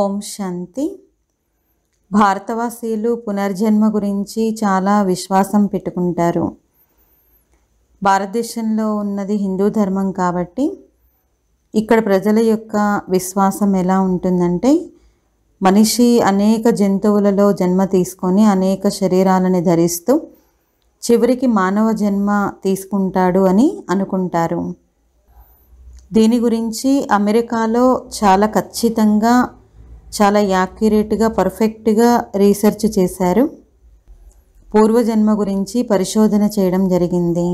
ఓం శాంతి భారతవాసీలు పునర్జన్మ గురించి చాలా విశ్వాసం పెట్టుకుంటారు భారతదేశంలో ఉన్నది హిందూ ధర్మం కాబట్టి ఇక్కడ ప్రజల యొక్క విశ్వాసం ఎలా ఉంటుందంటే మనిషి అనేక జంతువులలో జన్మ తీసుకొని అనేక శరీరాలని ధరిస్తూ చివరికి మానవ జన్మ తీసుకుంటాడు అని అనుకుంటారు దీని గురించి అమెరికాలో చాలా ఖచ్చితంగా చాలా యాక్యురేట్గా పర్ఫెక్ట్గా రీసెర్చ్ చేశారు పూర్వజన్మ గురించి పరిశోధన చేయడం జరిగింది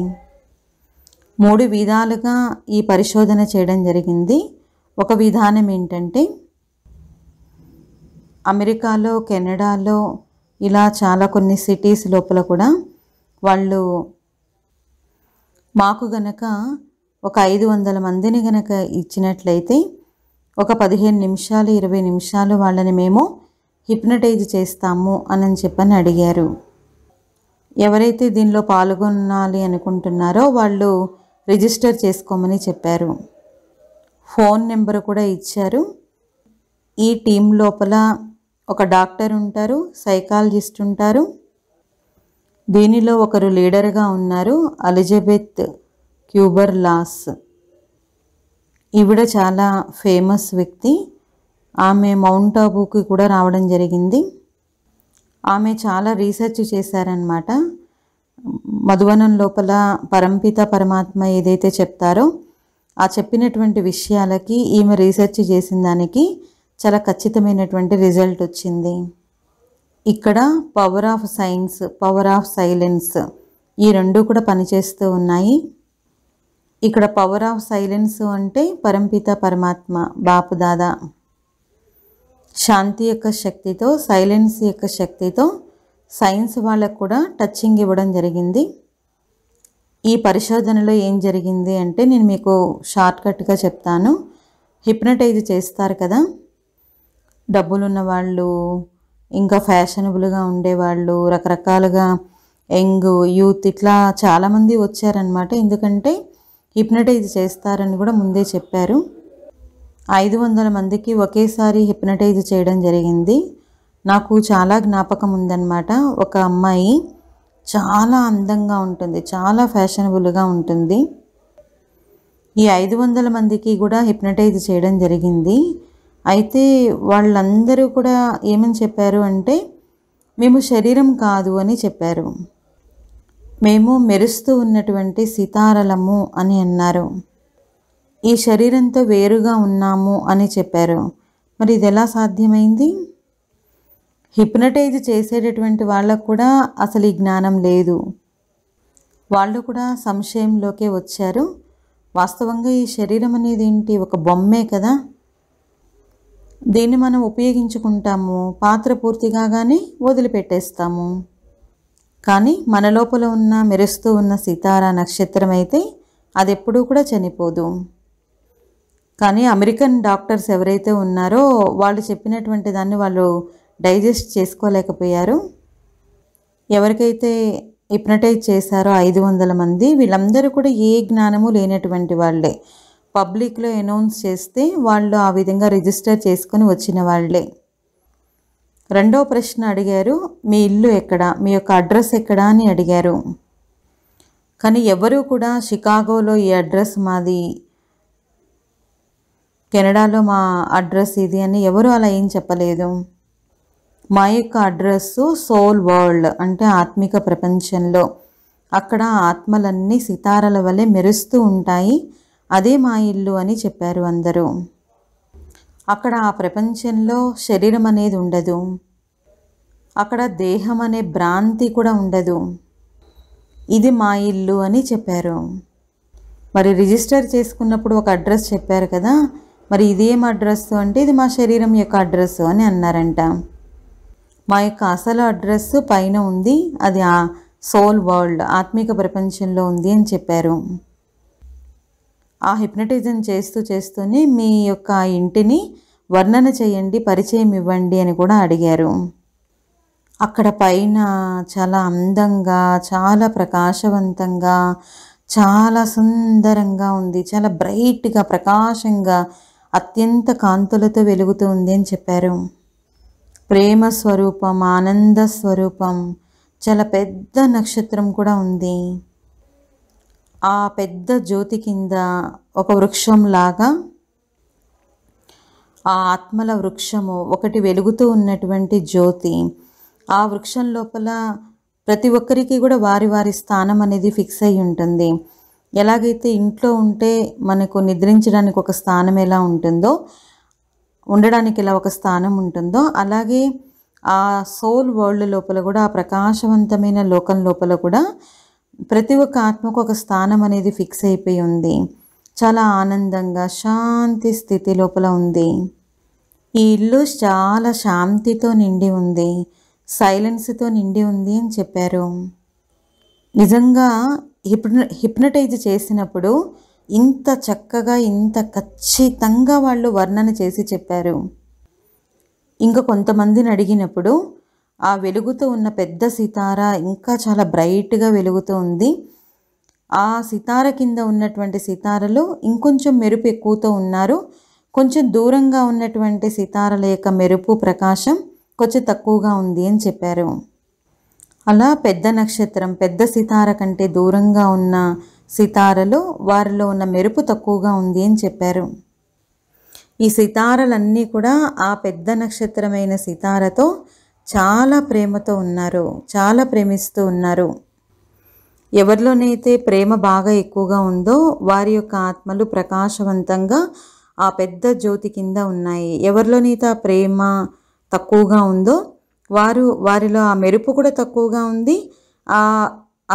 మూడు విధాలుగా ఈ పరిశోధన చేయడం జరిగింది ఒక విధానం ఏంటంటే అమెరికాలో కెనడాలో ఇలా చాలా కొన్ని సిటీస్ లోపల కూడా వాళ్ళు మాకు గనక ఒక ఐదు వందల మందిని గనక ఇచ్చినట్లయితే ఒక పదిహేను నిమిషాలు ఇరవై నిమిషాలు వాళ్ళని మేము హిప్నటైజ్ చేస్తాము అని చెప్పని అడిగారు ఎవరైతే దీనిలో పాల్గొనాలి అనుకుంటున్నారో వాళ్ళు రిజిస్టర్ చేసుకోమని చెప్పారు ఫోన్ నెంబర్ కూడా ఇచ్చారు ఈ టీం లోపల ఒక డాక్టర్ ఉంటారు సైకాలజిస్ట్ ఉంటారు దీనిలో ఒకరు లీడర్గా ఉన్నారు అలిజబెత్ క్యూబర్ లాస్ ఈవిడ చాలా ఫేమస్ వ్యక్తి ఆమె మౌంట్ ఆబుకి కూడా రావడం జరిగింది ఆమె చాలా రీసెర్చ్ చేశారనమాట మధువనం లోపల పరంపిత పరమాత్మ ఏదైతే చెప్తారో ఆ చెప్పినటువంటి విషయాలకి ఈమె రీసెర్చ్ చేసిన దానికి చాలా ఖచ్చితమైనటువంటి రిజల్ట్ వచ్చింది ఇక్కడ power of science power of silence ఈ రెండు కూడా పనిచేస్తూ ఉన్నాయి ఇక్కడ పవర్ ఆఫ్ సైలెన్స్ అంటే పరంపిత పరమాత్మ బాపు దాదా శాంతి యొక్క శక్తితో సైలెన్స్ యొక్క శక్తితో సైన్స్ వాళ్ళకు కూడా టచ్చింగ్ ఇవ్వడం జరిగింది ఈ పరిశోధనలో ఏం జరిగింది అంటే నేను మీకు షార్ట్కట్గా చెప్తాను హిప్నటైజ్ చేస్తారు కదా డబ్బులున్న వాళ్ళు ఇంకా ఫ్యాషనబుల్గా ఉండేవాళ్ళు రకరకాలుగా యంగ్ యూత్ ఇట్లా చాలామంది వచ్చారనమాట ఎందుకంటే హిప్నటైజ్ చేస్తారని కూడా ముందే చెప్పారు ఐదు వందల మందికి ఒకేసారి హిప్నటైజ్ చేయడం జరిగింది నాకు చాలా జ్ఞాపకం ఉందన్నమాట ఒక అమ్మాయి చాలా అందంగా ఉంటుంది చాలా ఫ్యాషనబుల్గా ఉంటుంది ఈ ఐదు వందల మందికి కూడా హిప్నటైజ్ చేయడం జరిగింది అయితే వాళ్ళందరూ కూడా ఏమని చెప్పారు అంటే మేము శరీరం కాదు అని చెప్పారు మేము మెరుస్తూ ఉన్నటువంటి సితారలము అని అన్నారు ఈ శరీరంతో వేరుగా ఉన్నాము అని చెప్పారు మరి ఇది ఎలా సాధ్యమైంది హిప్నటైజ్ చేసేటటువంటి వాళ్ళకు కూడా అసలు ఈ జ్ఞానం లేదు వాళ్ళు కూడా సంశయంలోకే వచ్చారు వాస్తవంగా ఈ శరీరం అనేది ఏంటి ఒక బొమ్మే కదా దీన్ని మనం ఉపయోగించుకుంటాము పాత్ర పూర్తి కాగానే వదిలిపెట్టేస్తాము కానీ మన లోపల ఉన్న మెరుస్తూ ఉన్న సీతారా నక్షత్రం అయితే అది ఎప్పుడూ కూడా చనిపోదు కానీ అమెరికన్ డాక్టర్స్ ఎవరైతే ఉన్నారో వాళ్ళు చెప్పినటువంటి దాన్ని వాళ్ళు డైజెస్ట్ చేసుకోలేకపోయారు ఎవరికైతే హిప్నటైజ్ చేశారో ఐదు వందల మంది వీళ్ళందరూ కూడా ఏ జ్ఞానము లేనటువంటి వాళ్ళే పబ్లిక్లో అనౌన్స్ చేస్తే వాళ్ళు ఆ విధంగా రిజిస్టర్ చేసుకొని వచ్చిన వాళ్ళే రెండో ప్రశ్న అడిగారు మీ ఇల్లు ఎక్కడ మీ యొక్క అడ్రస్ ఎక్కడ అని అడిగారు కానీ ఎవరూ కూడా షికాగోలో ఈ అడ్రస్ మాది కెనడాలో మా అడ్రస్ ఇది అని ఎవరు అలా ఏం చెప్పలేదు మా యొక్క అడ్రస్ సోల్ వరల్డ్ అంటే ఆత్మిక ప్రపంచంలో అక్కడ ఆత్మలన్నీ సితారల వలె మెరుస్తూ ఉంటాయి అదే మా ఇల్లు అని చెప్పారు అందరూ అక్కడ ఆ ప్రపంచంలో శరీరం అనేది ఉండదు అక్కడ దేహం అనే భ్రాంతి కూడా ఉండదు ఇది మా ఇల్లు అని చెప్పారు మరి రిజిస్టర్ చేసుకున్నప్పుడు ఒక అడ్రస్ చెప్పారు కదా మరి ఇదేం అడ్రస్ అంటే ఇది మా శరీరం యొక్క అడ్రస్ అని అన్నారంట మా యొక్క అసలు అడ్రస్ పైన ఉంది అది ఆ సోల్ వరల్డ్ ఆత్మిక ప్రపంచంలో ఉంది అని చెప్పారు ఆ హిప్నటిజం చేస్తూ చేస్తూనే మీ యొక్క ఇంటిని వర్ణన చేయండి పరిచయం ఇవ్వండి అని కూడా అడిగారు అక్కడ పైన చాలా అందంగా చాలా ప్రకాశవంతంగా చాలా సుందరంగా ఉంది చాలా బ్రైట్గా ప్రకాశంగా అత్యంత కాంతులతో వెలుగుతూ ఉంది అని చెప్పారు ప్రేమ స్వరూపం ఆనంద స్వరూపం చాలా పెద్ద నక్షత్రం కూడా ఉంది ఆ పెద్ద జ్యోతి కింద ఒక వృక్షంలాగా ఆ ఆత్మల వృక్షము ఒకటి వెలుగుతూ ఉన్నటువంటి జ్యోతి ఆ వృక్షం లోపల ప్రతి ఒక్కరికి కూడా వారి వారి స్థానం అనేది ఫిక్స్ అయి ఉంటుంది ఎలాగైతే ఇంట్లో ఉంటే మనకు నిద్రించడానికి ఒక స్థానం ఎలా ఉంటుందో ఉండడానికి ఎలా ఒక స్థానం ఉంటుందో అలాగే ఆ సోల్ వరల్డ్ లోపల కూడా ఆ ప్రకాశవంతమైన లోకం లోపల కూడా ప్రతి ఒక్క ఆత్మకు ఒక స్థానం అనేది ఫిక్స్ అయిపోయి ఉంది చాలా ఆనందంగా శాంతి స్థితి లోపల ఉంది ఈ ఇల్లు చాలా శాంతితో నిండి ఉంది సైలెన్స్తో నిండి ఉంది అని చెప్పారు నిజంగా హిప్న హిప్నటైజ్ చేసినప్పుడు ఇంత చక్కగా ఇంత ఖచ్చితంగా వాళ్ళు వర్ణన చేసి చెప్పారు ఇంకా కొంతమందిని అడిగినప్పుడు ఆ వెలుగుతూ ఉన్న పెద్ద సితార ఇంకా చాలా బ్రైట్గా వెలుగుతూ ఉంది ఆ సితార కింద ఉన్నటువంటి సితారలు ఇంకొంచెం మెరుపు ఎక్కువతో ఉన్నారు కొంచెం దూరంగా ఉన్నటువంటి సితారల యొక్క మెరుపు ప్రకాశం కొంచెం తక్కువగా ఉంది అని చెప్పారు అలా పెద్ద నక్షత్రం పెద్ద సితార కంటే దూరంగా ఉన్న సితారలో వారిలో ఉన్న మెరుపు తక్కువగా ఉంది అని చెప్పారు ఈ సితారలన్నీ కూడా ఆ పెద్ద నక్షత్రమైన సితారతో చాలా ప్రేమతో ఉన్నారు చాలా ప్రేమిస్తూ ఉన్నారు ఎవరిలోనైతే ప్రేమ బాగా ఎక్కువగా ఉందో వారి యొక్క ఆత్మలు ప్రకాశవంతంగా ఆ పెద్ద జ్యోతి కింద ఉన్నాయి ఎవరిలో ఆ ప్రేమ తక్కువగా ఉందో వారు వారిలో ఆ మెరుపు కూడా తక్కువగా ఉంది ఆ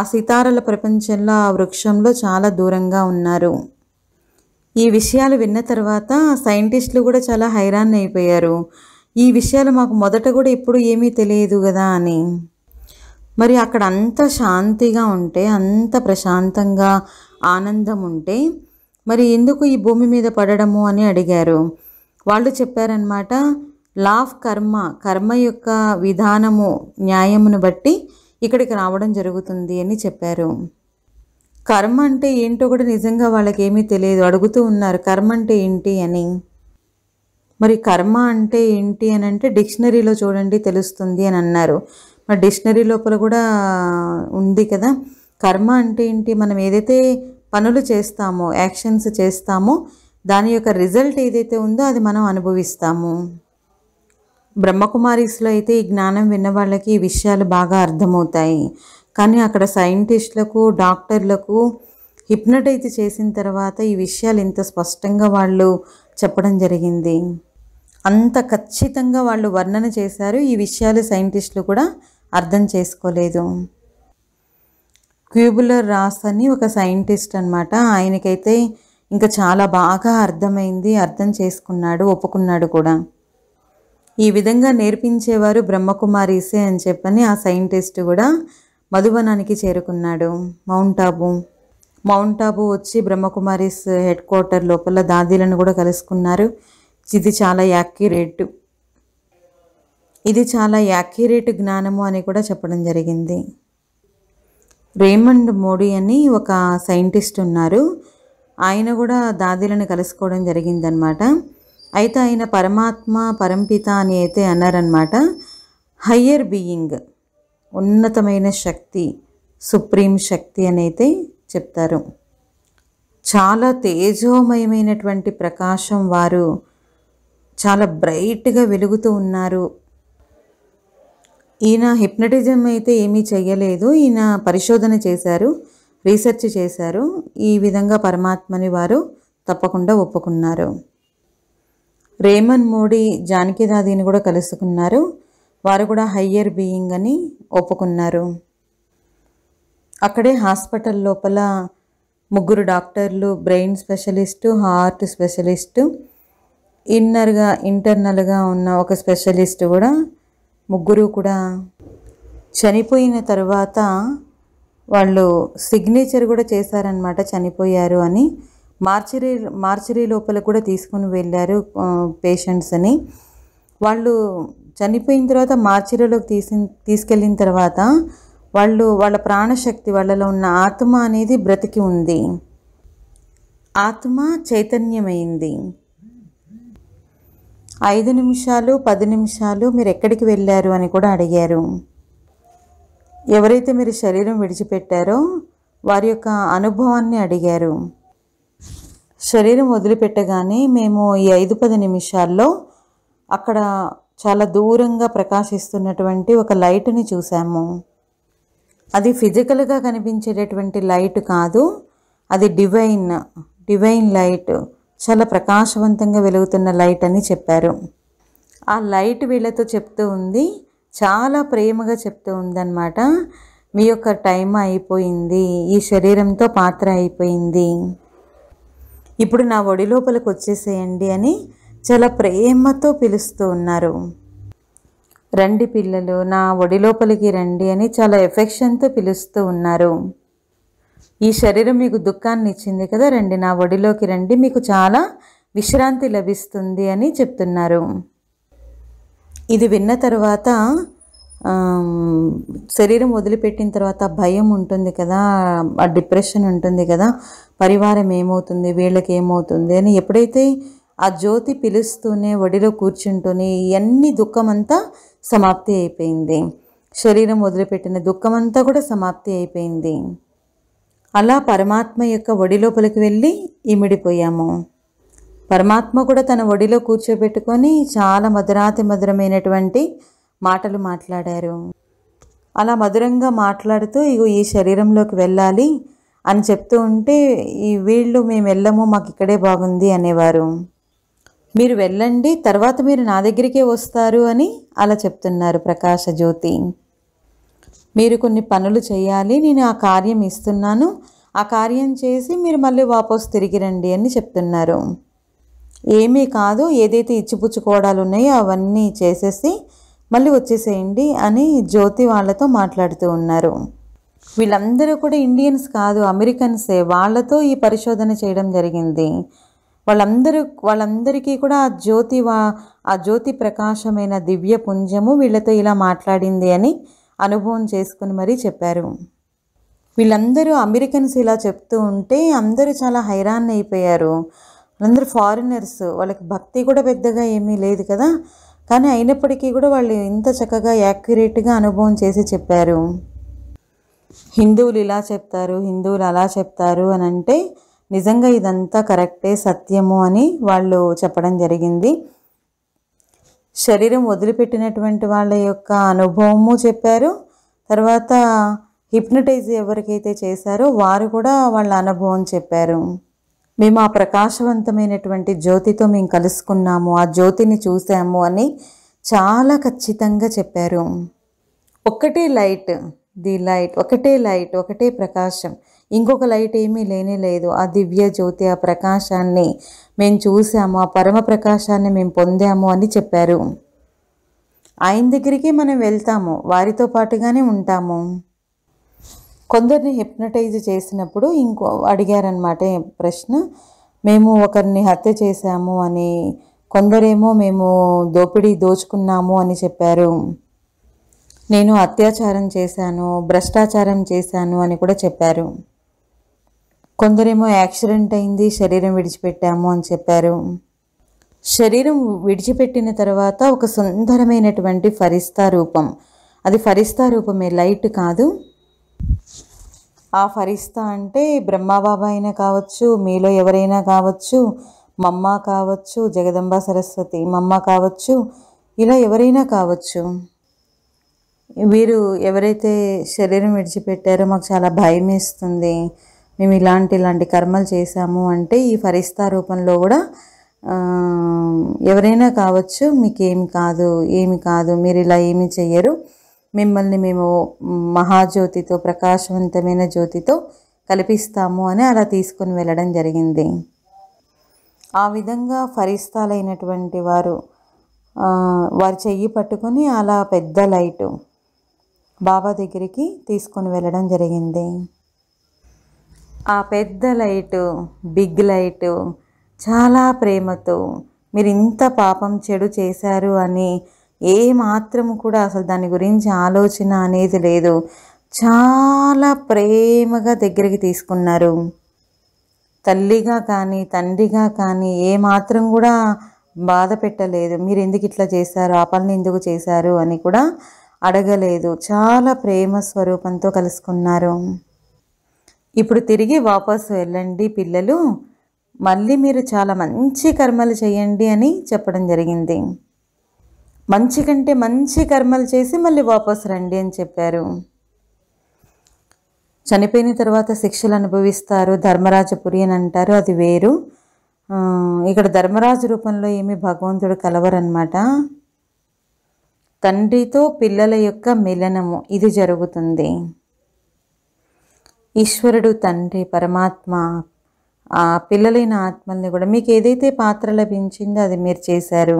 ఆ సితారల ప్రపంచంలో ఆ వృక్షంలో చాలా దూరంగా ఉన్నారు ఈ విషయాలు విన్న తర్వాత సైంటిస్టులు కూడా చాలా హైరాన్ అయిపోయారు ఈ విషయాలు మాకు మొదట కూడా ఎప్పుడు ఏమీ తెలియదు కదా అని మరి అక్కడ అంత శాంతిగా ఉంటే అంత ప్రశాంతంగా ఆనందం ఉంటే మరి ఎందుకు ఈ భూమి మీద పడడము అని అడిగారు వాళ్ళు చెప్పారనమాట లాఫ్ కర్మ కర్మ యొక్క విధానము న్యాయమును బట్టి ఇక్కడికి రావడం జరుగుతుంది అని చెప్పారు కర్మ అంటే ఏంటో కూడా నిజంగా వాళ్ళకి ఏమీ తెలియదు అడుగుతూ ఉన్నారు కర్మ అంటే ఏంటి అని మరి కర్మ అంటే ఏంటి అని అంటే డిక్షనరీలో చూడండి తెలుస్తుంది అని అన్నారు మరి డిక్షనరీ లోపల కూడా ఉంది కదా కర్మ అంటే ఏంటి మనం ఏదైతే పనులు చేస్తామో యాక్షన్స్ చేస్తామో దాని యొక్క రిజల్ట్ ఏదైతే ఉందో అది మనం అనుభవిస్తాము బ్రహ్మకుమారీస్లో అయితే ఈ జ్ఞానం విన్న వాళ్ళకి ఈ విషయాలు బాగా అర్థమవుతాయి కానీ అక్కడ సైంటిస్టులకు డాక్టర్లకు హిప్నటైజ్ చేసిన తర్వాత ఈ విషయాలు ఇంత స్పష్టంగా వాళ్ళు చెప్పడం జరిగింది అంత ఖచ్చితంగా వాళ్ళు వర్ణన చేశారు ఈ విషయాలు సైంటిస్టులు కూడా అర్థం చేసుకోలేదు క్యూబులర్ రాస్ అని ఒక సైంటిస్ట్ అనమాట ఆయనకైతే ఇంకా చాలా బాగా అర్థమైంది అర్థం చేసుకున్నాడు ఒప్పుకున్నాడు కూడా ఈ విధంగా నేర్పించేవారు బ్రహ్మకుమారీసే అని చెప్పని ఆ సైంటిస్ట్ కూడా మధువనానికి చేరుకున్నాడు మౌంట్ ఆబు మౌంట్ ఆబు వచ్చి బ్రహ్మకుమారీస్ హెడ్ క్వార్టర్ లోపల దాదీలను కూడా కలుసుకున్నారు ఇది చాలా యాక్యురేట్ ఇది చాలా యాక్యురేట్ జ్ఞానము అని కూడా చెప్పడం జరిగింది రేమండ్ మోడీ అని ఒక సైంటిస్ట్ ఉన్నారు ఆయన కూడా దాదీలను కలుసుకోవడం జరిగిందనమాట అయితే ఆయన పరమాత్మ పరంపిత అని అయితే అన్నారనమాట హయ్యర్ బీయింగ్ ఉన్నతమైన శక్తి సుప్రీం శక్తి అని అయితే చెప్తారు చాలా తేజోమయమైనటువంటి ప్రకాశం వారు చాలా బ్రైట్గా వెలుగుతూ ఉన్నారు ఈయన హిప్నటిజం అయితే ఏమీ చెయ్యలేదు ఈయన పరిశోధన చేశారు రీసెర్చ్ చేశారు ఈ విధంగా పరమాత్మని వారు తప్పకుండా ఒప్పుకున్నారు రేమన్ మోడీ జానకి దాదీని కూడా కలుసుకున్నారు వారు కూడా హయ్యర్ బీయింగ్ అని ఒప్పుకున్నారు అక్కడే హాస్పిటల్ లోపల ముగ్గురు డాక్టర్లు బ్రెయిన్ స్పెషలిస్టు హార్ట్ స్పెషలిస్టు ఇన్నర్గా ఇంటర్నల్గా ఉన్న ఒక స్పెషలిస్ట్ కూడా ముగ్గురు కూడా చనిపోయిన తర్వాత వాళ్ళు సిగ్నేచర్ కూడా చేశారనమాట చనిపోయారు అని మార్చరీ మార్చరీ లోపల కూడా తీసుకుని వెళ్ళారు పేషెంట్స్ని వాళ్ళు చనిపోయిన తర్వాత మార్చరీలోకి తీసి తీసుకెళ్ళిన తర్వాత వాళ్ళు వాళ్ళ ప్రాణశక్తి వాళ్ళలో ఉన్న ఆత్మ అనేది బ్రతికి ఉంది ఆత్మ చైతన్యమైంది ఐదు నిమిషాలు పది నిమిషాలు మీరు ఎక్కడికి వెళ్ళారు అని కూడా అడిగారు ఎవరైతే మీరు శరీరం విడిచిపెట్టారో వారి యొక్క అనుభవాన్ని అడిగారు శరీరం వదిలిపెట్టగానే మేము ఈ ఐదు పది నిమిషాల్లో అక్కడ చాలా దూరంగా ప్రకాశిస్తున్నటువంటి ఒక లైట్ని చూసాము అది ఫిజికల్గా కనిపించేటటువంటి లైట్ కాదు అది డివైన్ డివైన్ లైట్ చాలా ప్రకాశవంతంగా వెలుగుతున్న లైట్ అని చెప్పారు ఆ లైట్ వీళ్ళతో చెప్తూ ఉంది చాలా ప్రేమగా చెప్తూ ఉందన్నమాట మీ యొక్క టైం అయిపోయింది ఈ శరీరంతో పాత్ర అయిపోయింది ఇప్పుడు నా ఒడి లోపలికి వచ్చేసేయండి అని చాలా ప్రేమతో పిలుస్తూ ఉన్నారు రండి పిల్లలు నా ఒడి లోపలికి రండి అని చాలా ఎఫెక్షన్తో పిలుస్తూ ఉన్నారు ఈ శరీరం మీకు దుఃఖాన్ని ఇచ్చింది కదా రండి నా ఒడిలోకి రండి మీకు చాలా విశ్రాంతి లభిస్తుంది అని చెప్తున్నారు ఇది విన్న తర్వాత శరీరం వదిలిపెట్టిన తర్వాత భయం ఉంటుంది కదా ఆ డిప్రెషన్ ఉంటుంది కదా పరివారం ఏమవుతుంది వీళ్ళకి ఏమవుతుంది అని ఎప్పుడైతే ఆ జ్యోతి పిలుస్తూనే ఒడిలో కూర్చుంటూనే ఇవన్నీ దుఃఖమంతా సమాప్తి అయిపోయింది శరీరం వదిలిపెట్టిన దుఃఖమంతా కూడా సమాప్తి అయిపోయింది అలా పరమాత్మ యొక్క ఒడి లోపలికి వెళ్ళి ఇమిడిపోయాము పరమాత్మ కూడా తన ఒడిలో కూర్చోబెట్టుకొని చాలా మధురాతి మధురమైనటువంటి మాటలు మాట్లాడారు అలా మధురంగా మాట్లాడుతూ ఇగో ఈ శరీరంలోకి వెళ్ళాలి అని చెప్తూ ఉంటే ఈ వీళ్ళు మేము వెళ్ళము మాకు ఇక్కడే బాగుంది అనేవారు మీరు వెళ్ళండి తర్వాత మీరు నా దగ్గరికే వస్తారు అని అలా చెప్తున్నారు ప్రకాశ జ్యోతి మీరు కొన్ని పనులు చేయాలి నేను ఆ కార్యం ఇస్తున్నాను ఆ కార్యం చేసి మీరు మళ్ళీ వాపస్ తిరిగి రండి అని చెప్తున్నారు ఏమీ కాదు ఏదైతే ఇచ్చిపుచ్చుకోవడాలు ఉన్నాయో అవన్నీ చేసేసి మళ్ళీ వచ్చేసేయండి అని జ్యోతి వాళ్ళతో మాట్లాడుతూ ఉన్నారు వీళ్ళందరూ కూడా ఇండియన్స్ కాదు అమెరికన్సే వాళ్ళతో ఈ పరిశోధన చేయడం జరిగింది వాళ్ళందరూ వాళ్ళందరికీ కూడా ఆ జ్యోతి వా ఆ జ్యోతి ప్రకాశమైన దివ్య పుంజము వీళ్ళతో ఇలా మాట్లాడింది అని అనుభవం చేసుకుని మరీ చెప్పారు వీళ్ళందరూ అమెరికన్స్ ఇలా చెప్తూ ఉంటే అందరూ చాలా హైరాన్ అయిపోయారు అందరూ ఫారినర్స్ వాళ్ళకి భక్తి కూడా పెద్దగా ఏమీ లేదు కదా కానీ అయినప్పటికీ కూడా వాళ్ళు ఇంత చక్కగా యాక్యురేట్గా అనుభవం చేసి చెప్పారు హిందువులు ఇలా చెప్తారు హిందువులు అలా చెప్తారు అని అంటే నిజంగా ఇదంతా కరెక్టే సత్యము అని వాళ్ళు చెప్పడం జరిగింది శరీరం వదిలిపెట్టినటువంటి వాళ్ళ యొక్క అనుభవము చెప్పారు తర్వాత హిప్నటైజ్ ఎవరికైతే చేశారో వారు కూడా వాళ్ళ అనుభవం చెప్పారు మేము ఆ ప్రకాశవంతమైనటువంటి జ్యోతితో మేము కలుసుకున్నాము ఆ జ్యోతిని చూసాము అని చాలా ఖచ్చితంగా చెప్పారు ఒక్కటే లైట్ ది లైట్ ఒకటే లైట్ ఒకటే ప్రకాశం ఇంకొక లైట్ ఏమీ లేనే లేదు ఆ దివ్య జ్యోతి ఆ ప్రకాశాన్ని మేము చూసాము ఆ పరమ ప్రకాశాన్ని మేము పొందాము అని చెప్పారు ఆయన దగ్గరికి మనం వెళ్తాము వారితో పాటుగానే ఉంటాము కొందరిని హిప్నటైజ్ చేసినప్పుడు ఇంకో అడిగారనమాట ప్రశ్న మేము ఒకరిని హత్య చేశాము అని కొందరేమో మేము దోపిడీ దోచుకున్నాము అని చెప్పారు నేను అత్యాచారం చేశాను భ్రష్టాచారం చేశాను అని కూడా చెప్పారు కొందరేమో యాక్సిడెంట్ అయింది శరీరం విడిచిపెట్టాము అని చెప్పారు శరీరం విడిచిపెట్టిన తర్వాత ఒక సుందరమైనటువంటి ఫరిస్తా రూపం అది ఫరిస్తా రూపమే లైట్ కాదు ఆ ఫరిస్తా అంటే బ్రహ్మబాబా అయినా కావచ్చు మీలో ఎవరైనా కావచ్చు మమ్మ కావచ్చు జగదంబ సరస్వతి మమ్మ కావచ్చు ఇలా ఎవరైనా కావచ్చు వీరు ఎవరైతే శరీరం విడిచిపెట్టారో మాకు చాలా భయం వేస్తుంది మేము ఇలాంటి ఇలాంటి కర్మలు చేశాము అంటే ఈ ఫరిస్తా రూపంలో కూడా ఎవరైనా కావచ్చు మీకేం కాదు ఏమి కాదు మీరు ఇలా ఏమి చెయ్యరు మిమ్మల్ని మేము మహాజ్యోతితో ప్రకాశవంతమైన జ్యోతితో కల్పిస్తాము అని అలా తీసుకొని వెళ్ళడం జరిగింది ఆ విధంగా ఫరిస్తాలైనటువంటి వారు వారు చెయ్యి పట్టుకొని అలా పెద్ద లైటు బాబా దగ్గరికి తీసుకొని వెళ్ళడం జరిగింది ఆ పెద్ద లైటు బిగ్ లైటు చాలా ప్రేమతో మీరు ఇంత పాపం చెడు చేశారు అని ఏ మాత్రం కూడా అసలు దాని గురించి ఆలోచన అనేది లేదు చాలా ప్రేమగా దగ్గరికి తీసుకున్నారు తల్లిగా కానీ తండ్రిగా కానీ ఏ మాత్రం కూడా బాధ పెట్టలేదు మీరు ఎందుకు ఇట్లా చేశారు ఆ పనులు ఎందుకు చేశారు అని కూడా అడగలేదు చాలా ప్రేమ స్వరూపంతో కలుసుకున్నారు ఇప్పుడు తిరిగి వాపసు వెళ్ళండి పిల్లలు మళ్ళీ మీరు చాలా మంచి కర్మలు చేయండి అని చెప్పడం జరిగింది మంచి కంటే మంచి కర్మలు చేసి మళ్ళీ వాపసు రండి అని చెప్పారు చనిపోయిన తర్వాత శిక్షలు అనుభవిస్తారు ధర్మరాజపురి అని అంటారు అది వేరు ఇక్కడ ధర్మరాజు రూపంలో ఏమి భగవంతుడు కలవరనమాట తండ్రితో పిల్లల యొక్క మిలనము ఇది జరుగుతుంది ఈశ్వరుడు తండ్రి పరమాత్మ ఆ పిల్లలైన ఆత్మల్ని కూడా మీకు ఏదైతే పాత్ర లభించిందో అది మీరు చేశారు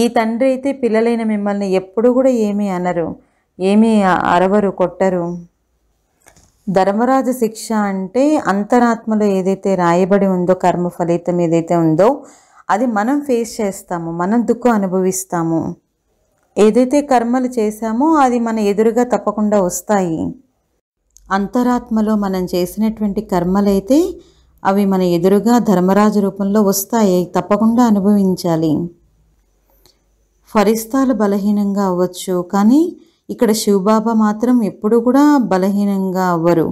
ఈ తండ్రి అయితే పిల్లలైన మిమ్మల్ని ఎప్పుడు కూడా ఏమీ అనరు ఏమీ అరవరు కొట్టరు ధర్మరాజు శిక్ష అంటే అంతరాత్మలో ఏదైతే రాయబడి ఉందో కర్మ ఫలితం ఏదైతే ఉందో అది మనం ఫేస్ చేస్తాము మనం దుఃఖం అనుభవిస్తాము ఏదైతే కర్మలు చేశామో అది మన ఎదురుగా తప్పకుండా వస్తాయి అంతరాత్మలో మనం చేసినటువంటి కర్మలైతే అవి మన ఎదురుగా ధర్మరాజు రూపంలో వస్తాయి తప్పకుండా అనుభవించాలి ఫరిస్తాలు బలహీనంగా అవ్వచ్చు కానీ ఇక్కడ శివబాబా మాత్రం ఎప్పుడూ కూడా బలహీనంగా అవ్వరు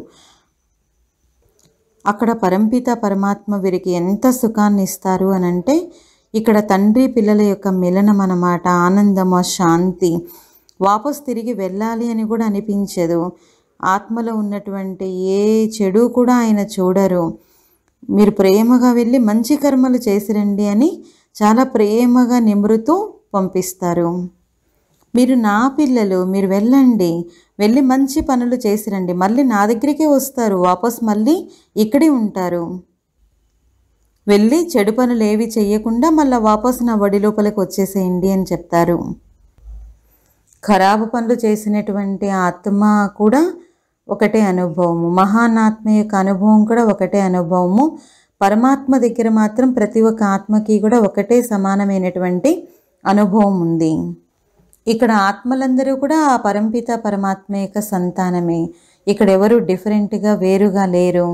అక్కడ పరంపిత పరమాత్మ వీరికి ఎంత సుఖాన్ని ఇస్తారు అని అంటే ఇక్కడ తండ్రి పిల్లల యొక్క మిలనం అన్నమాట ఆనందమో శాంతి వాపస్ తిరిగి వెళ్ళాలి అని కూడా అనిపించదు ఆత్మలో ఉన్నటువంటి ఏ చెడు కూడా ఆయన చూడరు మీరు ప్రేమగా వెళ్ళి మంచి కర్మలు చేసిరండి అని చాలా ప్రేమగా నిమృతూ పంపిస్తారు మీరు నా పిల్లలు మీరు వెళ్ళండి వెళ్ళి మంచి పనులు చేసిరండి మళ్ళీ నా దగ్గరికే వస్తారు వాపస్ మళ్ళీ ఇక్కడే ఉంటారు వెళ్ళి చెడు పనులు ఏవి చేయకుండా మళ్ళీ వాపస్ నా వడి లోపలికి వచ్చేసేయండి అని చెప్తారు ఖరాబు పనులు చేసినటువంటి ఆత్మ కూడా ఒకటే అనుభవము మహానాత్మ యొక్క అనుభవం కూడా ఒకటే అనుభవము పరమాత్మ దగ్గర మాత్రం ప్రతి ఒక్క ఆత్మకి కూడా ఒకటే సమానమైనటువంటి అనుభవం ఉంది ఇక్కడ ఆత్మలందరూ కూడా ఆ పరంపిత పరమాత్మ యొక్క సంతానమే ఇక్కడ ఎవరు డిఫరెంట్గా వేరుగా లేరు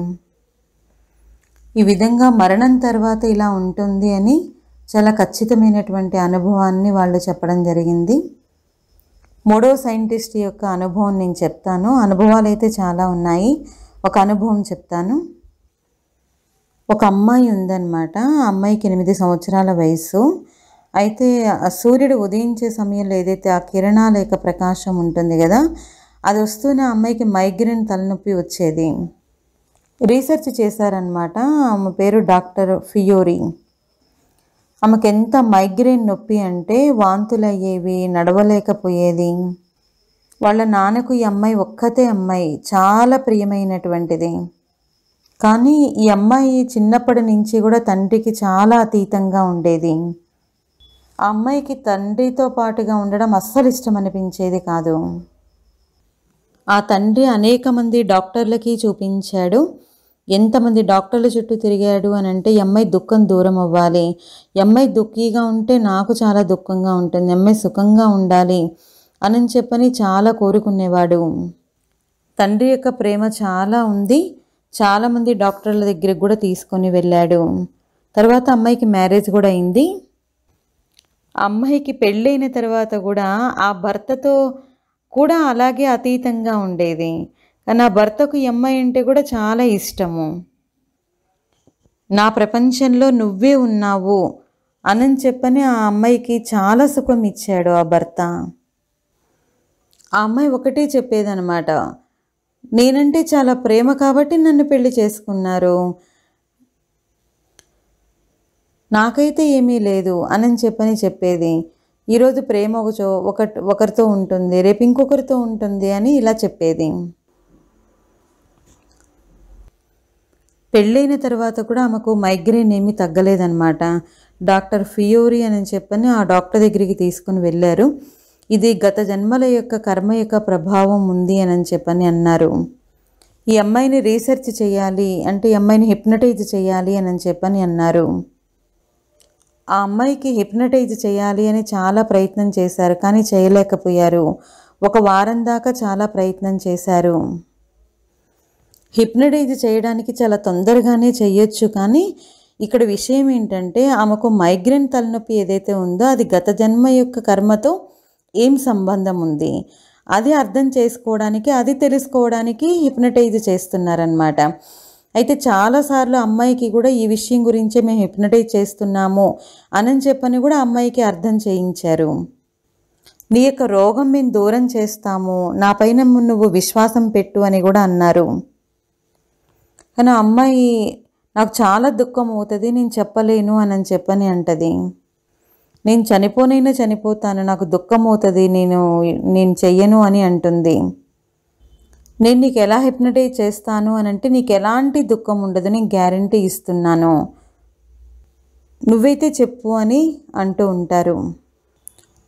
ఈ విధంగా మరణం తర్వాత ఇలా ఉంటుంది అని చాలా ఖచ్చితమైనటువంటి అనుభవాన్ని వాళ్ళు చెప్పడం జరిగింది మూడో సైంటిస్ట్ యొక్క అనుభవం నేను చెప్తాను అనుభవాలు అయితే చాలా ఉన్నాయి ఒక అనుభవం చెప్తాను ఒక అమ్మాయి ఉందన్నమాట ఆ అమ్మాయికి ఎనిమిది సంవత్సరాల వయసు అయితే సూర్యుడు ఉదయించే సమయంలో ఏదైతే ఆ కిరణాల యొక్క ప్రకాశం ఉంటుంది కదా అది వస్తూనే అమ్మాయికి మైగ్రేన్ తలనొప్పి వచ్చేది రీసెర్చ్ చేశారనమాట ఆమె పేరు డాక్టర్ ఫియోరీ ఆమెకు ఎంత మైగ్రేన్ నొప్పి అంటే వాంతులయ్యేవి నడవలేకపోయేది వాళ్ళ నాన్నకు ఈ అమ్మాయి ఒక్కతే అమ్మాయి చాలా ప్రియమైనటువంటిది కానీ ఈ అమ్మాయి చిన్నప్పటి నుంచి కూడా తండ్రికి చాలా అతీతంగా ఉండేది ఆ అమ్మాయికి తండ్రితో పాటుగా ఉండడం అస్సలు ఇష్టం అనిపించేది కాదు ఆ తండ్రి అనేక మంది డాక్టర్లకి చూపించాడు ఎంతమంది డాక్టర్ల చుట్టూ తిరిగాడు అని అంటే అమ్మాయి దుఃఖం దూరం అవ్వాలి అమ్మాయి దుఃఖీగా ఉంటే నాకు చాలా దుఃఖంగా ఉంటుంది అమ్మాయి సుఖంగా ఉండాలి అని చెప్పని చాలా కోరుకునేవాడు తండ్రి యొక్క ప్రేమ చాలా ఉంది చాలామంది డాక్టర్ల దగ్గరికి కూడా తీసుకొని వెళ్ళాడు తర్వాత అమ్మాయికి మ్యారేజ్ కూడా అయింది అమ్మాయికి పెళ్ళైన తర్వాత కూడా ఆ భర్తతో కూడా అలాగే అతీతంగా ఉండేది నా భర్తకు ఎమ్మాయి అమ్మాయి అంటే కూడా చాలా ఇష్టము నా ప్రపంచంలో నువ్వే ఉన్నావు అని చెప్పని ఆ అమ్మాయికి చాలా సుఖం ఇచ్చాడు ఆ భర్త ఆ అమ్మాయి ఒకటే చెప్పేదనమాట నేనంటే చాలా ప్రేమ కాబట్టి నన్ను పెళ్లి చేసుకున్నారు నాకైతే ఏమీ లేదు అని చెప్పని చెప్పేది ఈరోజు ప్రేమ ఒక చో ఒకరితో ఉంటుంది రేపు ఇంకొకరితో ఉంటుంది అని ఇలా చెప్పేది పెళ్ళైన తర్వాత కూడా ఆమెకు మైగ్రేన్ ఏమీ తగ్గలేదన్నమాట డాక్టర్ ఫియోరి అని చెప్పని ఆ డాక్టర్ దగ్గరికి తీసుకుని వెళ్ళారు ఇది గత జన్మల యొక్క కర్మ యొక్క ప్రభావం ఉంది అని చెప్పని అన్నారు ఈ అమ్మాయిని రీసెర్చ్ చేయాలి అంటే ఈ అమ్మాయిని హిప్నటైజ్ చేయాలి అని చెప్పని అన్నారు ఆ అమ్మాయికి హిప్నటైజ్ చేయాలి అని చాలా ప్రయత్నం చేశారు కానీ చేయలేకపోయారు ఒక వారం దాకా చాలా ప్రయత్నం చేశారు హిప్నడైజ్ చేయడానికి చాలా తొందరగానే చేయొచ్చు కానీ ఇక్కడ విషయం ఏంటంటే ఆమెకు మైగ్రేన్ తలనొప్పి ఏదైతే ఉందో అది గత జన్మ యొక్క కర్మతో ఏం సంబంధం ఉంది అది అర్థం చేసుకోవడానికి అది తెలుసుకోవడానికి హిప్నటైజ్ చేస్తున్నారనమాట అయితే చాలాసార్లు అమ్మాయికి కూడా ఈ విషయం గురించి మేము హిప్నటైజ్ చేస్తున్నాము అని చెప్పని కూడా అమ్మాయికి అర్థం చేయించారు నీ యొక్క రోగం మేము దూరం చేస్తాము నా పైన నువ్వు విశ్వాసం పెట్టు అని కూడా అన్నారు కానీ ఆ అమ్మాయి నాకు చాలా దుఃఖం అవుతుంది నేను చెప్పలేను అని చెప్పని అంటది నేను చనిపోనైనా చనిపోతాను నాకు దుఃఖం అవుతుంది నేను నేను చెయ్యను అని అంటుంది నేను నీకు ఎలా హిప్నటైజ్ చేస్తాను అని అంటే నీకు ఎలాంటి దుఃఖం ఉండదు నేను గ్యారంటీ ఇస్తున్నాను నువ్వైతే చెప్పు అని అంటూ ఉంటారు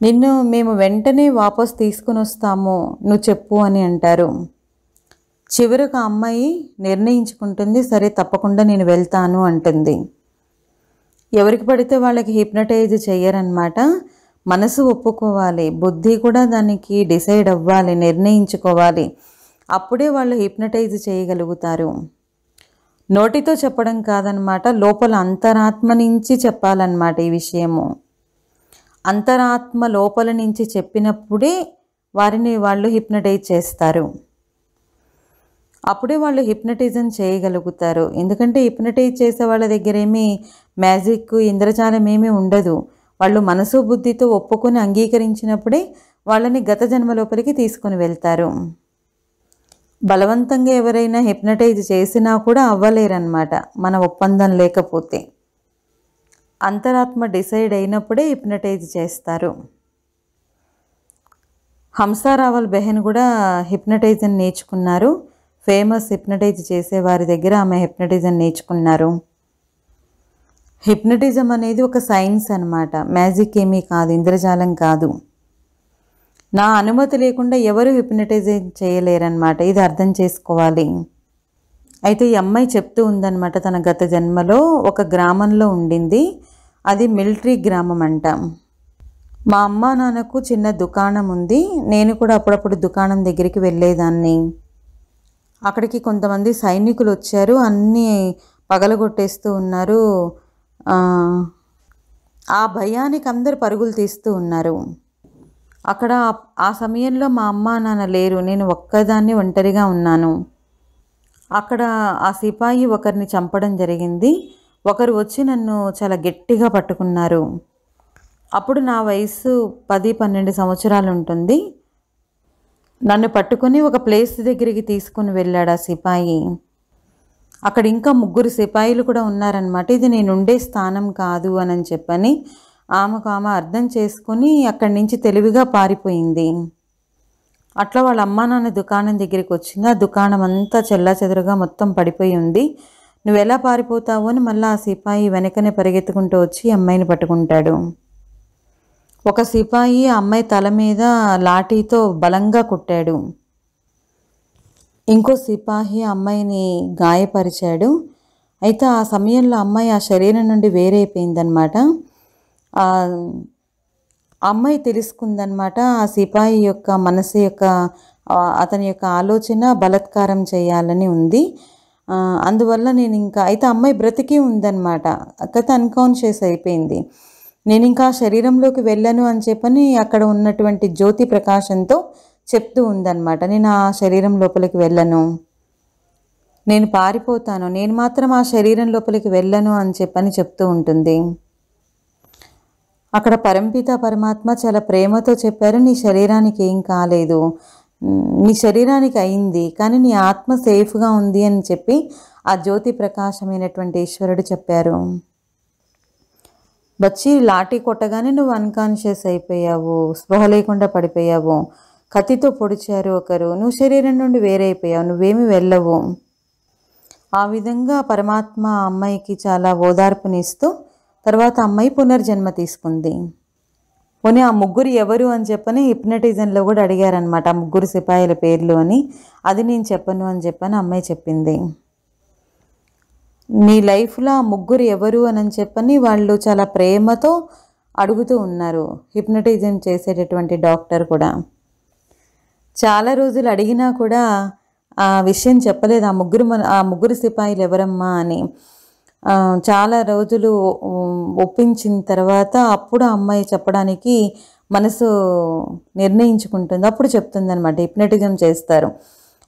నిన్ను మేము వెంటనే వాపస్ తీసుకుని వస్తాము నువ్వు చెప్పు అని అంటారు చివరకు అమ్మాయి నిర్ణయించుకుంటుంది సరే తప్పకుండా నేను వెళ్తాను అంటుంది ఎవరికి పడితే వాళ్ళకి హిప్నటైజ్ చేయరనమాట మనసు ఒప్పుకోవాలి బుద్ధి కూడా దానికి డిసైడ్ అవ్వాలి నిర్ణయించుకోవాలి అప్పుడే వాళ్ళు హిప్నటైజ్ చేయగలుగుతారు నోటితో చెప్పడం కాదనమాట లోపల అంతరాత్మ నుంచి చెప్పాలన్నమాట ఈ విషయము అంతరాత్మ లోపల నుంచి చెప్పినప్పుడే వారిని వాళ్ళు హిప్నటైజ్ చేస్తారు అప్పుడే వాళ్ళు హిప్నటిజం చేయగలుగుతారు ఎందుకంటే హిప్నటైజ్ చేసే వాళ్ళ దగ్గర ఏమీ మ్యాజిక్ ఇంద్రజాలం ఏమీ ఉండదు వాళ్ళు మనసు బుద్ధితో ఒప్పుకొని అంగీకరించినప్పుడే వాళ్ళని గత జన్మ లోపలికి తీసుకొని వెళ్తారు బలవంతంగా ఎవరైనా హిప్నటైజ్ చేసినా కూడా అవ్వలేరన్నమాట మన ఒప్పందం లేకపోతే అంతరాత్మ డిసైడ్ అయినప్పుడే హిప్నటైజ్ చేస్తారు హంసారావల్ బెహన్ కూడా హిప్నటైజన్ నేర్చుకున్నారు ఫేమస్ హిప్నటైజ్ చేసే వారి దగ్గర ఆమె హిప్నటిజం నేర్చుకున్నారు హిప్నటిజం అనేది ఒక సైన్స్ అనమాట మ్యాజిక్ ఏమీ కాదు ఇంద్రజాలం కాదు నా అనుమతి లేకుండా ఎవరు హిప్నటైజ్ చేయలేరనమాట ఇది అర్థం చేసుకోవాలి అయితే ఈ అమ్మాయి చెప్తూ ఉందనమాట తన గత జన్మలో ఒక గ్రామంలో ఉండింది అది మిలిటరీ గ్రామం అంట మా అమ్మ నాన్నకు చిన్న దుకాణం ఉంది నేను కూడా అప్పుడప్పుడు దుకాణం దగ్గరికి వెళ్ళేదాన్ని అక్కడికి కొంతమంది సైనికులు వచ్చారు అన్నీ పగలగొట్టేస్తూ ఉన్నారు ఆ భయానికి అందరు పరుగులు తీస్తూ ఉన్నారు అక్కడ ఆ సమయంలో మా అమ్మ నాన్న లేరు నేను ఒక్కదాన్ని ఒంటరిగా ఉన్నాను అక్కడ ఆ సిపాయి ఒకరిని చంపడం జరిగింది ఒకరు వచ్చి నన్ను చాలా గట్టిగా పట్టుకున్నారు అప్పుడు నా వయసు పది పన్నెండు సంవత్సరాలు ఉంటుంది నన్ను పట్టుకుని ఒక ప్లేస్ దగ్గరికి తీసుకుని వెళ్ళాడు ఆ సిపాయి అక్కడ ఇంకా ముగ్గురు సిపాయిలు కూడా ఉన్నారనమాట ఇది నేను ఉండే స్థానం కాదు అని చెప్పని ఆమెకు ఆమె అర్థం చేసుకుని అక్కడి నుంచి తెలివిగా పారిపోయింది అట్లా వాళ్ళ అమ్మా నాన్న దుకాణం దగ్గరికి వచ్చింది ఆ దుకాణం అంతా చెల్లాచెదురుగా మొత్తం పడిపోయి ఉంది నువ్వు ఎలా పారిపోతావు అని మళ్ళీ ఆ సిపాయి వెనకనే పరిగెత్తుకుంటూ వచ్చి అమ్మాయిని పట్టుకుంటాడు ఒక సిపాయి అమ్మాయి తల మీద లాఠీతో బలంగా కొట్టాడు ఇంకో సిపాయి అమ్మాయిని గాయపరిచాడు అయితే ఆ సమయంలో అమ్మాయి ఆ శరీరం నుండి వేరైపోయిందనమాట అమ్మాయి తెలుసుకుందనమాట ఆ సిపాయి యొక్క మనసు యొక్క అతని యొక్క ఆలోచన బలత్కారం చేయాలని ఉంది అందువల్ల నేను ఇంకా అయితే అమ్మాయి బ్రతికి ఉందనమాట కథ అన్కాన్షియస్ అయిపోయింది నేను ఇంకా శరీరంలోకి వెళ్ళను అని చెప్పని అక్కడ ఉన్నటువంటి జ్యోతి ప్రకాశంతో చెప్తూ ఉందన్నమాట నేను ఆ శరీరం లోపలికి వెళ్ళను నేను పారిపోతాను నేను మాత్రం ఆ శరీరం లోపలికి వెళ్ళను అని చెప్పని చెప్తూ ఉంటుంది అక్కడ పరంపిత పరమాత్మ చాలా ప్రేమతో చెప్పారు నీ శరీరానికి ఏం కాలేదు నీ శరీరానికి అయింది కానీ నీ ఆత్మ సేఫ్గా ఉంది అని చెప్పి ఆ జ్యోతి ప్రకాశమైనటువంటి ఈశ్వరుడు చెప్పారు బచ్చి లాఠీ కొట్టగానే నువ్వు అన్కాన్షియస్ అయిపోయావు స్పృహ లేకుండా పడిపోయావు కత్తితో పొడిచారు ఒకరు నువ్వు శరీరం నుండి వేరైపోయావు నువ్వేమి వెళ్ళవు ఆ విధంగా పరమాత్మ అమ్మాయికి చాలా ఓదార్పునిస్తూ తర్వాత అమ్మాయి పునర్జన్మ తీసుకుంది పోనీ ఆ ముగ్గురు ఎవరు అని చెప్పని హిప్నటిజంలో కూడా అడిగారనమాట ఆ ముగ్గురు సిపాయిల పేర్లు అని అది నేను చెప్పను అని చెప్పని అమ్మాయి చెప్పింది నీ లైఫ్లో ఆ ముగ్గురు ఎవరు అని చెప్పని వాళ్ళు చాలా ప్రేమతో అడుగుతూ ఉన్నారు హిప్నటిజం చేసేటటువంటి డాక్టర్ కూడా చాలా రోజులు అడిగినా కూడా ఆ విషయం చెప్పలేదు ఆ ముగ్గురు మన ఆ ముగ్గురు సిపాయిలు ఎవరమ్మా అని చాలా రోజులు ఒప్పించిన తర్వాత అప్పుడు ఆ అమ్మాయి చెప్పడానికి మనసు నిర్ణయించుకుంటుంది అప్పుడు చెప్తుందనమాట హిప్నటిజం చేస్తారు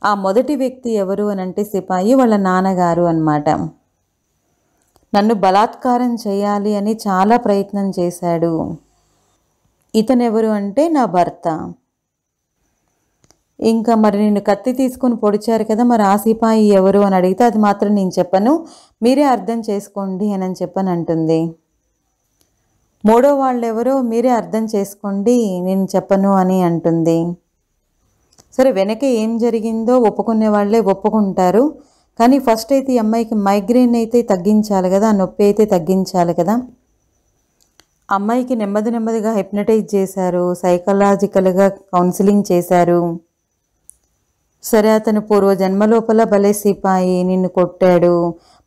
ఆ మొదటి వ్యక్తి ఎవరు అని అంటే సిపాయి వాళ్ళ నాన్నగారు అనమాట నన్ను బలాత్కారం చేయాలి అని చాలా ప్రయత్నం చేశాడు ఇతనెవరు అంటే నా భర్త ఇంకా మరి నిన్ను కత్తి తీసుకుని పొడిచారు కదా మరి ఆ సిపాయి ఎవరు అని అడిగితే అది మాత్రం నేను చెప్పను మీరే అర్థం చేసుకోండి అని చెప్పని అంటుంది మూడో వాళ్ళు ఎవరో మీరే అర్థం చేసుకోండి నేను చెప్పను అని అంటుంది సరే వెనక ఏం జరిగిందో ఒప్పుకునే వాళ్ళే ఒప్పుకుంటారు కానీ ఫస్ట్ అయితే ఈ అమ్మాయికి మైగ్రేన్ అయితే తగ్గించాలి కదా నొప్పి అయితే తగ్గించాలి కదా అమ్మాయికి నెమ్మది నెమ్మదిగా హిప్నటైజ్ చేశారు సైకలాజికల్గా కౌన్సిలింగ్ చేశారు సరే అతను పూర్వ జన్మలోపల భలే సిపాయి నిన్ను కొట్టాడు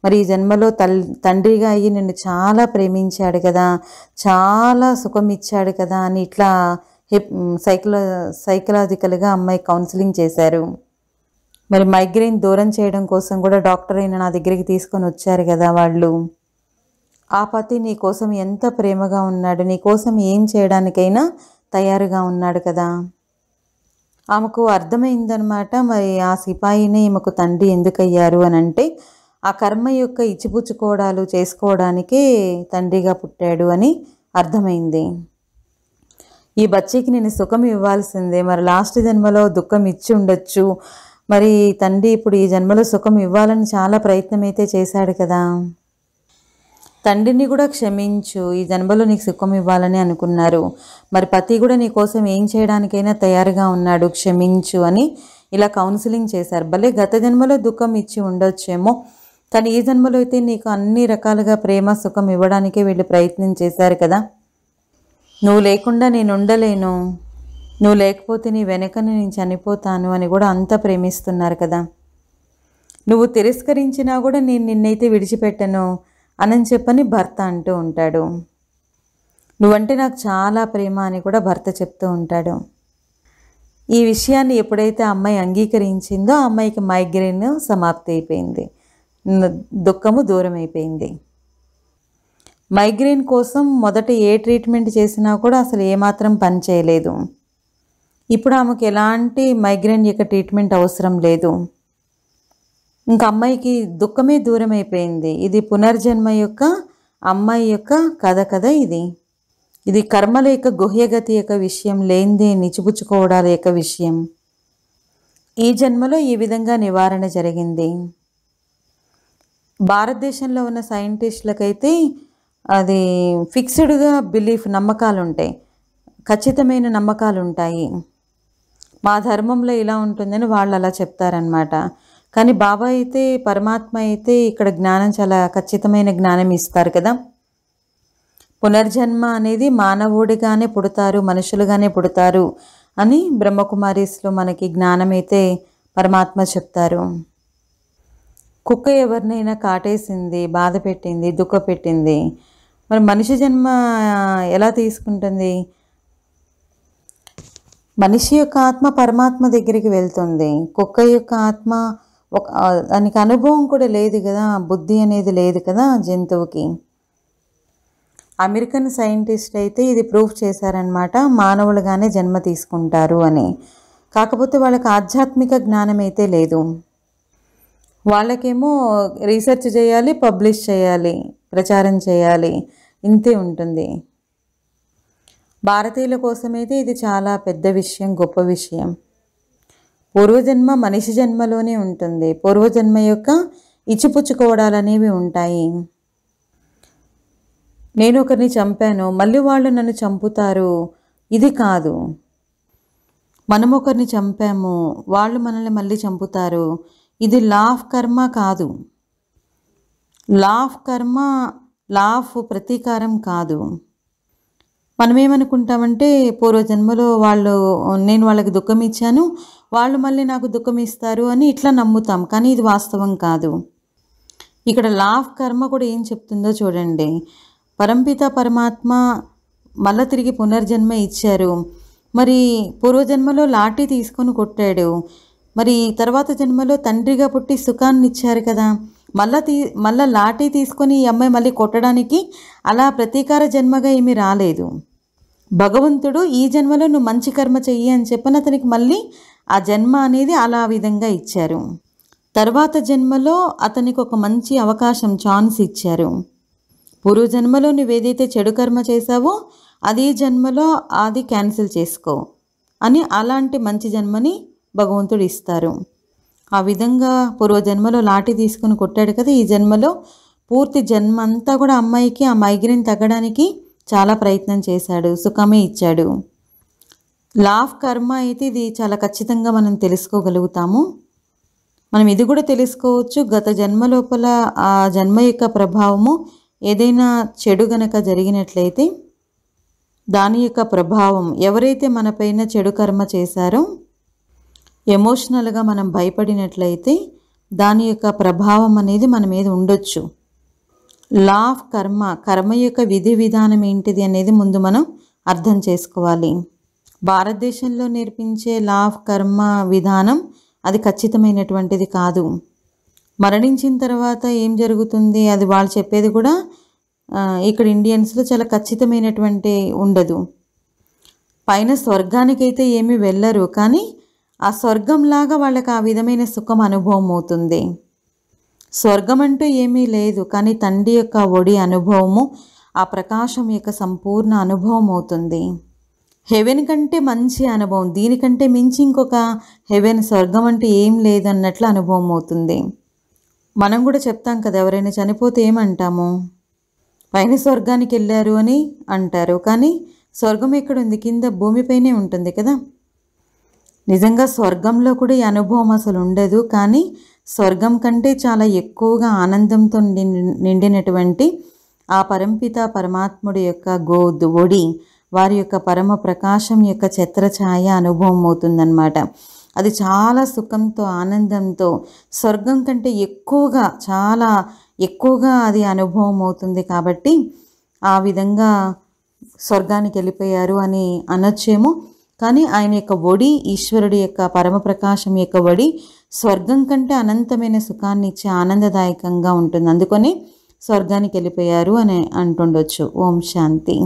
మరి ఈ జన్మలో తల్ తండ్రిగా అయ్యి నిన్ను చాలా ప్రేమించాడు కదా చాలా సుఖం ఇచ్చాడు కదా అని ఇట్లా హిప్ సైకలా సైకలాజికల్గా అమ్మాయి కౌన్సిలింగ్ చేశారు మరి మైగ్రెయిన్ దూరం చేయడం కోసం కూడా డాక్టర్ అయిన నా దగ్గరికి తీసుకొని వచ్చారు కదా వాళ్ళు ఆ పతి నీ కోసం ఎంత ప్రేమగా ఉన్నాడు నీ కోసం ఏం చేయడానికైనా తయారుగా ఉన్నాడు కదా ఆమెకు అర్థమైందనమాట మరి ఆ సిపాయిని ఈమెకు తండ్రి ఎందుకయ్యారు అని అంటే ఆ కర్మ యొక్క ఇచ్చిపుచ్చుకోవడాలు చేసుకోవడానికే తండ్రిగా పుట్టాడు అని అర్థమైంది ఈ బచ్చీకి నేను సుఖం ఇవ్వాల్సిందే మరి లాస్ట్ జన్మలో దుఃఖం ఇచ్చి ఉండొచ్చు మరి తండ్రి ఇప్పుడు ఈ జన్మలో సుఖం ఇవ్వాలని చాలా ప్రయత్నం అయితే చేశాడు కదా తండ్రిని కూడా క్షమించు ఈ జన్మలో నీకు సుఖం ఇవ్వాలని అనుకున్నారు మరి పతి కూడా నీ కోసం ఏం చేయడానికైనా తయారుగా ఉన్నాడు క్షమించు అని ఇలా కౌన్సిలింగ్ చేశారు భలే గత జన్మలో దుఃఖం ఇచ్చి ఉండొచ్చేమో కానీ ఈ జన్మలో అయితే నీకు అన్ని రకాలుగా ప్రేమ సుఖం ఇవ్వడానికే వీళ్ళు ప్రయత్నం చేశారు కదా నువ్వు లేకుండా నేను ఉండలేను నువ్వు లేకపోతే నీ వెనకని నేను చనిపోతాను అని కూడా అంత ప్రేమిస్తున్నారు కదా నువ్వు తిరస్కరించినా కూడా నేను నిన్నైతే విడిచిపెట్టను అనని చెప్పని భర్త అంటూ ఉంటాడు నువ్వంటే నాకు చాలా ప్రేమ అని కూడా భర్త చెప్తూ ఉంటాడు ఈ విషయాన్ని ఎప్పుడైతే అమ్మాయి అంగీకరించిందో అమ్మాయికి మైగ్రేన్ సమాప్తి అయిపోయింది దుఃఖము దూరం అయిపోయింది మైగ్రేన్ కోసం మొదట ఏ ట్రీట్మెంట్ చేసినా కూడా అసలు ఏమాత్రం పని చేయలేదు ఇప్పుడు ఆమెకు ఎలాంటి మైగ్రేన్ యొక్క ట్రీట్మెంట్ అవసరం లేదు ఇంకా అమ్మాయికి దుఃఖమే దూరం అయిపోయింది ఇది పునర్జన్మ యొక్క అమ్మాయి యొక్క కథ కథ ఇది ఇది కర్మల యొక్క గుహ్యగతి యొక్క విషయం లేనిదే నిచిపుచ్చుకోవడాల యొక్క విషయం ఈ జన్మలో ఈ విధంగా నివారణ జరిగింది భారతదేశంలో ఉన్న సైంటిస్టులకైతే అది ఫిక్స్డ్గా బిలీఫ్ నమ్మకాలు ఉంటాయి ఖచ్చితమైన నమ్మకాలు ఉంటాయి మా ధర్మంలో ఇలా ఉంటుందని వాళ్ళు అలా చెప్తారనమాట కానీ బాబా అయితే పరమాత్మ అయితే ఇక్కడ జ్ఞానం చాలా ఖచ్చితమైన జ్ఞానం ఇస్తారు కదా పునర్జన్మ అనేది మానవుడిగానే పుడతారు మనుషులుగానే పుడతారు అని బ్రహ్మకుమారీస్లో మనకి జ్ఞానం అయితే పరమాత్మ చెప్తారు కుక్క ఎవరినైనా కాటేసింది బాధ పెట్టింది దుఃఖ పెట్టింది మరి మనిషి జన్మ ఎలా తీసుకుంటుంది మనిషి యొక్క ఆత్మ పరమాత్మ దగ్గరికి వెళ్తుంది కుక్క యొక్క ఆత్మ ఒక దానికి అనుభవం కూడా లేదు కదా బుద్ధి అనేది లేదు కదా జంతువుకి అమెరికన్ సైంటిస్ట్ అయితే ఇది ప్రూఫ్ చేశారనమాట మానవులుగానే జన్మ తీసుకుంటారు అని కాకపోతే వాళ్ళకి ఆధ్యాత్మిక జ్ఞానం అయితే లేదు వాళ్ళకేమో రీసెర్చ్ చేయాలి పబ్లిష్ చేయాలి ప్రచారం చేయాలి ఇంతే ఉంటుంది భారతీయుల కోసమైతే ఇది చాలా పెద్ద విషయం గొప్ప విషయం పూర్వజన్మ మనిషి జన్మలోనే ఉంటుంది పూర్వజన్మ యొక్క ఇచ్చిపుచ్చుకోవడాలనేవి ఉంటాయి నేను ఒకరిని చంపాను మళ్ళీ వాళ్ళు నన్ను చంపుతారు ఇది కాదు మనం ఒకరిని చంపాము వాళ్ళు మనల్ని మళ్ళీ చంపుతారు ఇది లా ఆఫ్ కర్మ కాదు లా ఆఫ్ కర్మ లా ఆఫ్ ప్రతీకారం కాదు మనం ఏమనుకుంటామంటే పూర్వ జన్మలో వాళ్ళు నేను వాళ్ళకి దుఃఖం ఇచ్చాను వాళ్ళు మళ్ళీ నాకు దుఃఖం ఇస్తారు అని ఇట్లా నమ్ముతాం కానీ ఇది వాస్తవం కాదు ఇక్కడ లా ఆఫ్ కర్మ కూడా ఏం చెప్తుందో చూడండి పరంపిత పరమాత్మ మళ్ళీ తిరిగి పునర్జన్మ ఇచ్చారు మరి పూర్వజన్మలో లాఠీ తీసుకొని కొట్టాడు మరి తర్వాత జన్మలో తండ్రిగా పుట్టి సుఖాన్ని ఇచ్చారు కదా మళ్ళా తీ మళ్ళా లాఠీ తీసుకొని ఈ అమ్మాయి మళ్ళీ కొట్టడానికి అలా ప్రతీకార జన్మగా ఏమీ రాలేదు భగవంతుడు ఈ జన్మలో నువ్వు మంచి కర్మ చెయ్యి అని చెప్పని అతనికి మళ్ళీ ఆ జన్మ అనేది అలా విధంగా ఇచ్చారు తర్వాత జన్మలో అతనికి ఒక మంచి అవకాశం ఛాన్స్ ఇచ్చారు జన్మలో నువ్వు ఏదైతే చెడు కర్మ చేశావో అది జన్మలో అది క్యాన్సిల్ చేసుకో అని అలాంటి మంచి జన్మని భగవంతుడు ఇస్తారు ఆ విధంగా పూర్వజన్మలో లాఠీ తీసుకుని కొట్టాడు కదా ఈ జన్మలో పూర్తి జన్మ అంతా కూడా అమ్మాయికి ఆ మైగ్రేన్ తగ్గడానికి చాలా ప్రయత్నం చేశాడు సుఖమే ఇచ్చాడు లా ఆఫ్ కర్మ అయితే ఇది చాలా ఖచ్చితంగా మనం తెలుసుకోగలుగుతాము మనం ఇది కూడా తెలుసుకోవచ్చు గత జన్మ లోపల ఆ జన్మ యొక్క ప్రభావము ఏదైనా చెడు గనక జరిగినట్లయితే దాని యొక్క ప్రభావం ఎవరైతే మనపైన చెడు కర్మ చేశారో ఎమోషనల్గా మనం భయపడినట్లయితే దాని యొక్క ప్రభావం అనేది మన మీద ఉండొచ్చు లా ఆఫ్ కర్మ కర్మ యొక్క విధి విధానం ఏంటిది అనేది ముందు మనం అర్థం చేసుకోవాలి భారతదేశంలో నేర్పించే లా ఆఫ్ కర్మ విధానం అది ఖచ్చితమైనటువంటిది కాదు మరణించిన తర్వాత ఏం జరుగుతుంది అది వాళ్ళు చెప్పేది కూడా ఇక్కడ ఇండియన్స్లో చాలా ఖచ్చితమైనటువంటి ఉండదు పైన స్వర్గానికైతే ఏమీ వెళ్ళరు కానీ ఆ స్వర్గంలాగా వాళ్ళకి ఆ విధమైన సుఖం అనుభవం అవుతుంది స్వర్గం అంటూ ఏమీ లేదు కానీ తండ్రి యొక్క ఒడి అనుభవము ఆ ప్రకాశం యొక్క సంపూర్ణ అనుభవం అవుతుంది హెవెన్ కంటే మంచి అనుభవం దీనికంటే మించి ఇంకొక హెవెన్ స్వర్గం అంటే ఏం లేదన్నట్లు అనుభవం అవుతుంది మనం కూడా చెప్తాం కదా ఎవరైనా చనిపోతే ఏమంటాము పైన స్వర్గానికి వెళ్ళారు అని అంటారు కానీ స్వర్గం ఎక్కడుంది కింద భూమిపైనే ఉంటుంది కదా నిజంగా స్వర్గంలో కూడా ఈ అనుభవం అసలు ఉండదు కానీ స్వర్గం కంటే చాలా ఎక్కువగా ఆనందంతో నిండినటువంటి ఆ పరంపిత పరమాత్ముడి యొక్క గో ఒడి వారి యొక్క పరమ ప్రకాశం యొక్క ఛత్రఛాయ అనుభవం అవుతుందన్నమాట అది చాలా సుఖంతో ఆనందంతో స్వర్గం కంటే ఎక్కువగా చాలా ఎక్కువగా అది అనుభవం అవుతుంది కాబట్టి ఆ విధంగా స్వర్గానికి వెళ్ళిపోయారు అని అనొచ్చేమో కానీ ఆయన యొక్క ఒడి ఈశ్వరుడి యొక్క పరమప్రకాశం యొక్క ఒడి స్వర్గం కంటే అనంతమైన సుఖాన్ని ఇచ్చే ఆనందదాయకంగా ఉంటుంది అందుకని స్వర్గానికి వెళ్ళిపోయారు అని అంటుండొచ్చు ఓం శాంతి